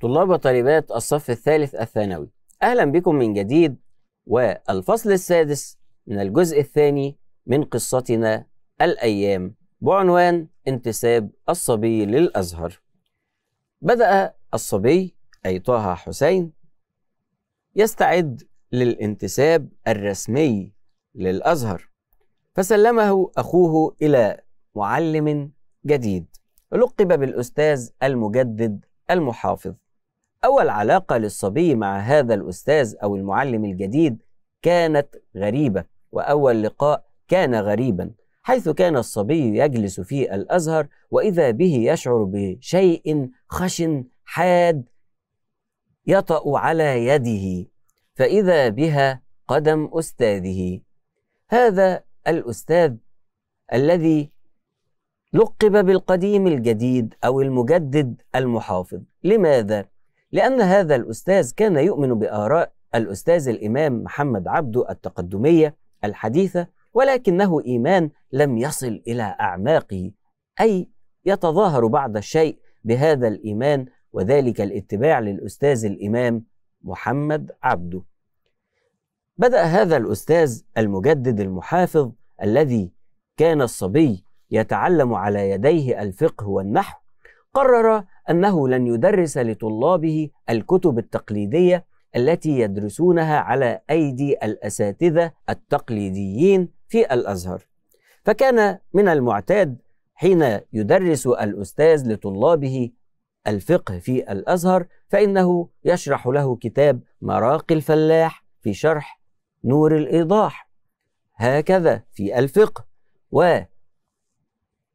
طلاب وطالبات الصف الثالث الثانوي أهلا بكم من جديد والفصل السادس من الجزء الثاني من قصتنا الأيام بعنوان انتساب الصبي للأزهر بدأ الصبي أي طه حسين يستعد للانتساب الرسمي للأزهر فسلمه أخوه إلى معلم جديد لقب بالأستاذ المجدد المحافظ أول علاقة للصبي مع هذا الأستاذ أو المعلم الجديد كانت غريبة وأول لقاء كان غريبا حيث كان الصبي يجلس في الأزهر وإذا به يشعر بشيء خشن حاد يطأ على يده فإذا بها قدم أستاذه هذا الأستاذ الذي لقب بالقديم الجديد أو المجدد المحافظ لماذا؟ لأن هذا الأستاذ كان يؤمن بآراء الأستاذ الإمام محمد عبده التقدمية الحديثة ولكنه إيمان لم يصل إلى أعماقه أي يتظاهر بعض الشيء بهذا الإيمان وذلك الاتباع للأستاذ الإمام محمد عبده بدأ هذا الأستاذ المجدد المحافظ الذي كان الصبي يتعلم على يديه الفقه والنحو قرر أنه لن يدرس لطلابه الكتب التقليدية التي يدرسونها على أيدي الأساتذة التقليديين في الأزهر فكان من المعتاد حين يدرس الأستاذ لطلابه الفقه في الازهر فانه يشرح له كتاب مراقي الفلاح في شرح نور الايضاح هكذا في الفقه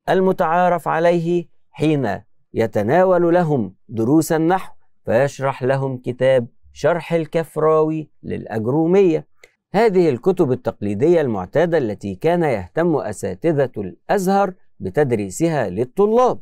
والمتعارف عليه حين يتناول لهم دروس النحو فيشرح لهم كتاب شرح الكفراوي للأجرومية هذه الكتب التقليدية المعتادة التي كان يهتم أساتذة الأزهر بتدريسها للطلاب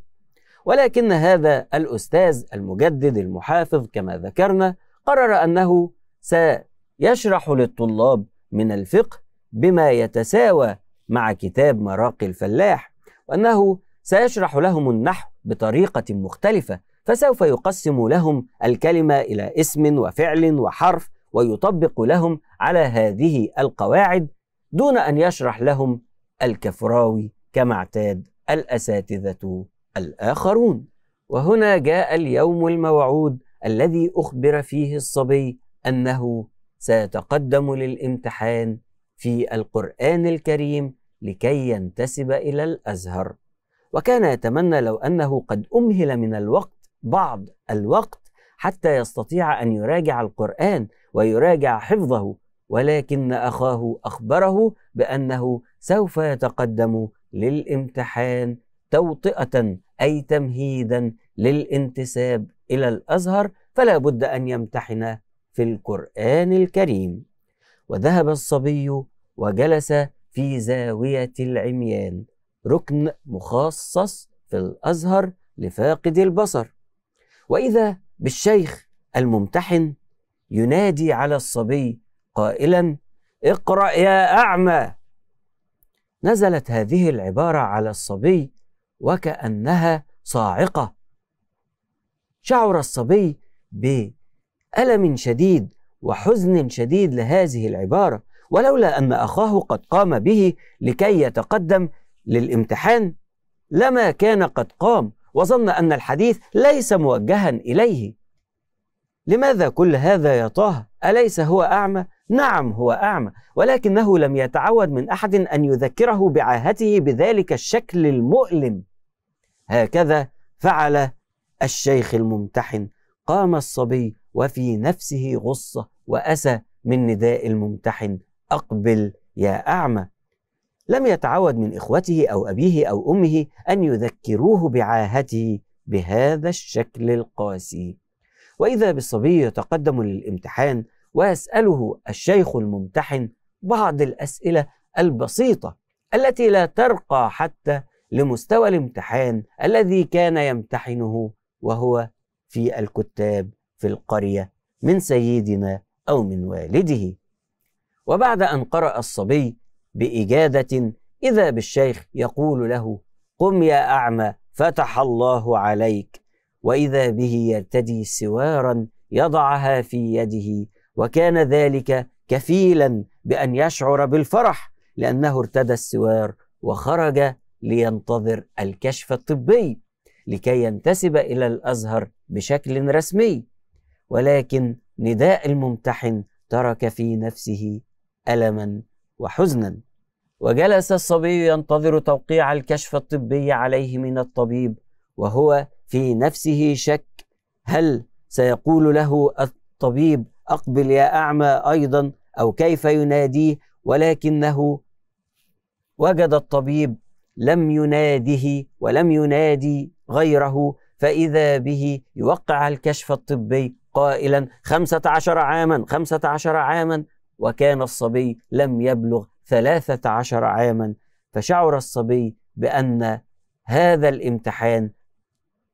ولكن هذا الأستاذ المجدد المحافظ كما ذكرنا قرر أنه سيشرح للطلاب من الفقه بما يتساوى مع كتاب مراقي الفلاح وأنه سيشرح لهم النحو بطريقة مختلفة فسوف يقسم لهم الكلمة إلى اسم وفعل وحرف ويطبق لهم على هذه القواعد دون أن يشرح لهم الكفراوي كما اعتاد الأساتذة الآخرون وهنا جاء اليوم الموعود الذي أخبر فيه الصبي أنه سيتقدم للامتحان في القرآن الكريم لكي ينتسب إلى الأزهر وكان يتمنى لو أنه قد أمهل من الوقت بعض الوقت حتى يستطيع أن يراجع القرآن ويراجع حفظه ولكن أخاه أخبره بأنه سوف يتقدم للامتحان توطئة أي تمهيدا للانتساب إلى الأزهر فلا بد أن يمتحن في القرآن الكريم وذهب الصبي وجلس في زاوية العميان ركن مخصص في الازهر لفاقد البصر واذا بالشيخ الممتحن ينادي على الصبي قائلا اقرا يا اعمى نزلت هذه العباره على الصبي وكانها صاعقه شعر الصبي بالم شديد وحزن شديد لهذه العباره ولولا ان اخاه قد قام به لكي يتقدم للامتحان لما كان قد قام وظن أن الحديث ليس موجها إليه لماذا كل هذا يا طه أليس هو أعمى؟ نعم هو أعمى ولكنه لم يتعود من أحد أن يذكره بعاهته بذلك الشكل المؤلم هكذا فعل الشيخ الممتحن قام الصبي وفي نفسه غصة وأسى من نداء الممتحن أقبل يا أعمى لم يتعود من إخوته أو أبيه أو أمه أن يذكروه بعاهته بهذا الشكل القاسي وإذا بالصبي يتقدم للامتحان ويسأله الشيخ الممتحن بعض الأسئلة البسيطة التي لا ترقى حتى لمستوى الامتحان الذي كان يمتحنه وهو في الكتاب في القرية من سيدنا أو من والده وبعد أن قرأ الصبي بإجادة إذا بالشيخ يقول له قم يا أعمى فتح الله عليك وإذا به يرتدي سوارا يضعها في يده وكان ذلك كفيلا بأن يشعر بالفرح لأنه ارتدى السوار وخرج لينتظر الكشف الطبي لكي ينتسب إلى الأزهر بشكل رسمي ولكن نداء الممتحن ترك في نفسه ألما وحزنا وجلس الصبي ينتظر توقيع الكشف الطبي عليه من الطبيب وهو في نفسه شك هل سيقول له الطبيب اقبل يا اعمى ايضا او كيف يناديه ولكنه وجد الطبيب لم يناده ولم ينادي غيره فإذا به يوقع الكشف الطبي قائلا خمسة عشر عاما خمسة عشر عاما وكان الصبي لم يبلغ ثلاثة عشر عاما فشعر الصبي بأن هذا الامتحان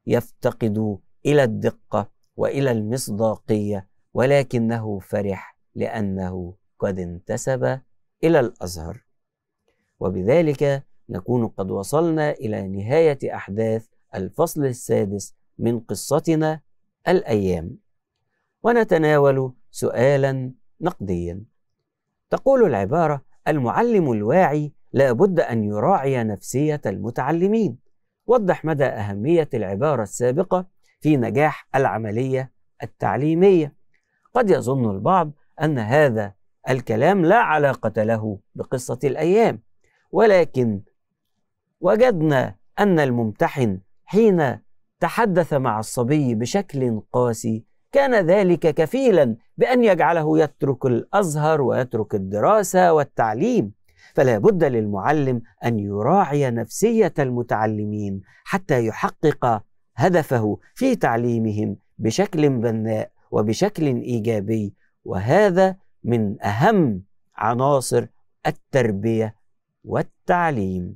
يفتقد إلى الدقة وإلى المصداقية ولكنه فرح لأنه قد انتسب إلى الأزهر وبذلك نكون قد وصلنا إلى نهاية أحداث الفصل السادس من قصتنا الأيام ونتناول سؤالا نقديا تقول العبارة المعلم الواعي لابد أن يراعي نفسية المتعلمين وضح مدى أهمية العبارة السابقة في نجاح العملية التعليمية قد يظن البعض أن هذا الكلام لا علاقة له بقصة الأيام ولكن وجدنا أن الممتحن حين تحدث مع الصبي بشكل قاسي كان ذلك كفيلا بان يجعله يترك الازهر ويترك الدراسه والتعليم فلا بد للمعلم ان يراعي نفسيه المتعلمين حتى يحقق هدفه في تعليمهم بشكل بناء وبشكل ايجابي وهذا من اهم عناصر التربيه والتعليم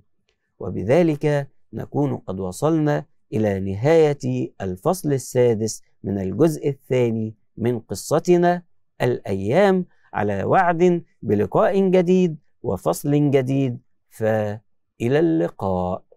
وبذلك نكون قد وصلنا الى نهايه الفصل السادس من الجزء الثاني من قصتنا الايام على وعد بلقاء جديد وفصل جديد فالى اللقاء